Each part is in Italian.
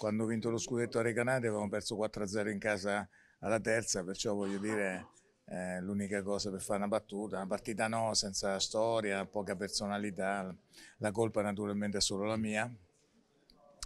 quando ho vinto lo scudetto a Recanati avevamo perso 4-0 in casa alla terza, perciò voglio dire eh, l'unica cosa per fare una battuta, una partita no, senza storia, poca personalità, la colpa naturalmente è solo la mia,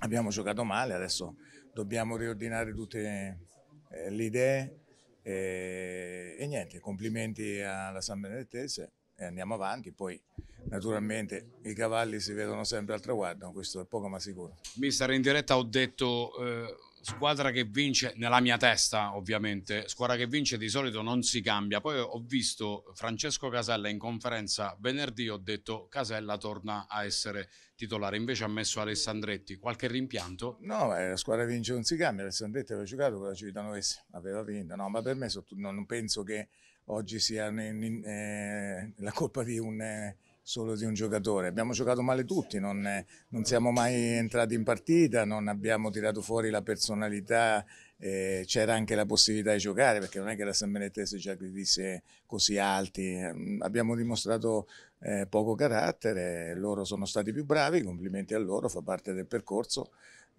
abbiamo giocato male, adesso dobbiamo riordinare tutte eh, le idee e, eh, e niente, complimenti alla San Benedettese e andiamo avanti. Poi naturalmente i cavalli si vedono sempre al traguardo, questo è poco ma sicuro. Mister, in diretta ho detto eh, squadra che vince, nella mia testa ovviamente, squadra che vince di solito non si cambia. Poi ho visto Francesco Casella in conferenza venerdì, ho detto Casella torna a essere titolare, invece ha messo Alessandretti. Qualche rimpianto? No, eh, la squadra vince non si cambia, Alessandretti aveva giocato con la Cividanovese, aveva vinto. No, ma per me non penso che oggi sia in, in, eh, la colpa di un, eh, solo di un giocatore. Abbiamo giocato male tutti, non, eh, non, siamo mai entrati in partita, non abbiamo tirato fuori la personalità, eh, c'era anche la possibilità di giocare perché non è che la San Benettese già credisse così alti, eh, abbiamo dimostrato eh, poco carattere, loro sono stati più bravi, complimenti a loro, fa parte del percorso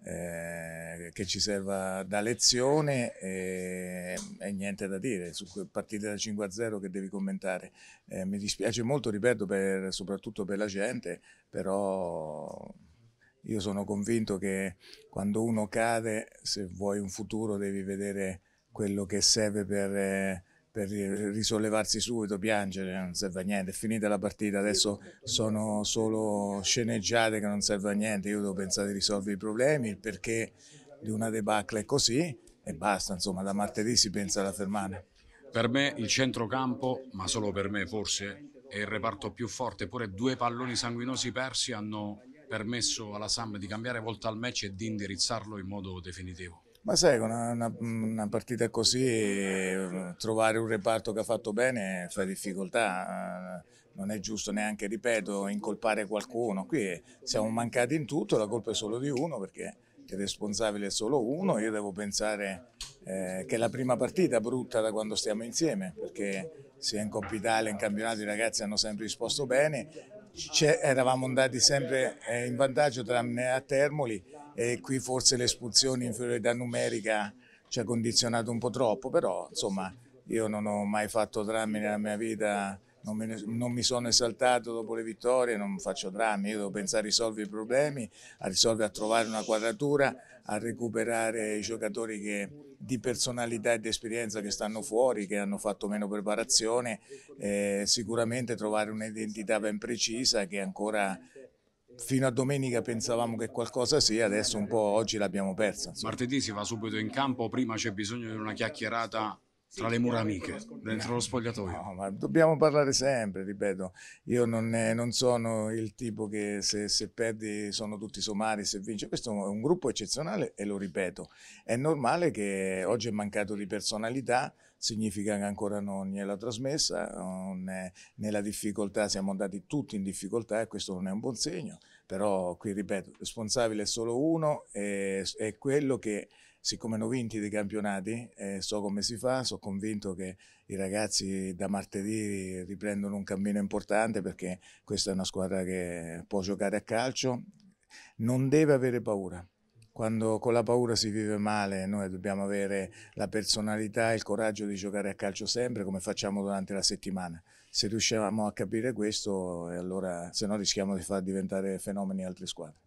eh, che ci serva da lezione e, e, niente da dire su partite da 5 a 0 che devi commentare. Eh, mi dispiace molto, ripeto, per, soprattutto per la gente, però io sono convinto che quando uno cade, se vuoi un futuro, devi vedere quello che serve per eh, per risollevarsi subito, piangere, non serve a niente, è finita la partita, adesso sono solo sceneggiate che non serve a niente, io devo pensare di risolvere i problemi, il perché di una debacle è così e basta, insomma da martedì si pensa alla fermata. Per me il centrocampo, ma solo per me forse, è il reparto più forte, pure due palloni sanguinosi persi hanno permesso alla Sam di cambiare volta al match e di indirizzarlo in modo definitivo. Ma sai, una, una, una, partita così, eh, trovare un reparto che ha fatto bene fa difficoltà, eh, non è giusto neanche, ripeto, incolpare qualcuno. Qui siamo mancati in tutto, la colpa è solo di uno perché il responsabile è solo uno, io devo pensare eh, che è la prima partita brutta da quando stiamo insieme, perché sia in Coppa Italia, in campionato i ragazzi hanno sempre risposto bene, eravamo andati sempre eh, in vantaggio tranne a Termoli e qui forse l'espulsione in inferiorità numerica ci ha condizionato un po' troppo, però insomma io non ho mai fatto drammi nella mia vita, non, ne, non mi sono esaltato dopo le vittorie, non faccio drammi, io devo pensare a risolvere i problemi, a risolvere, a trovare una quadratura, a recuperare i giocatori che, di personalità e di esperienza che stanno fuori, che hanno fatto meno preparazione, eh, sicuramente trovare un'identità ben precisa che ancora fino a domenica pensavamo che qualcosa sia, adesso un po' oggi l'abbiamo persa. Insomma. Martedì si va subito in campo, prima c'è bisogno di una chiacchierata tra le mura amiche, dentro lo spogliatoio. No, ma dobbiamo parlare sempre, ripeto, io non, è, eh, non sono il tipo che se, se, perdi sono tutti somari, se vince, questo è un gruppo eccezionale e lo ripeto, è normale che oggi è mancato di personalità, significa che ancora non gliela trasmessa, non è, nella difficoltà siamo andati tutti in difficoltà e questo non è un buon segno, però qui ripeto, responsabile è solo uno, e è quello che siccome hanno vinto dei campionati, eh, so come si fa, sono convinto che i ragazzi da martedì riprendono un cammino importante perché questa è una squadra che può giocare a calcio, non deve avere paura. Quando con la paura si vive male, noi dobbiamo avere la personalità e il coraggio di giocare a calcio sempre, come facciamo durante la settimana. Se riusciamo a capire questo, eh, allora, se no rischiamo di far diventare fenomeni altre squadre.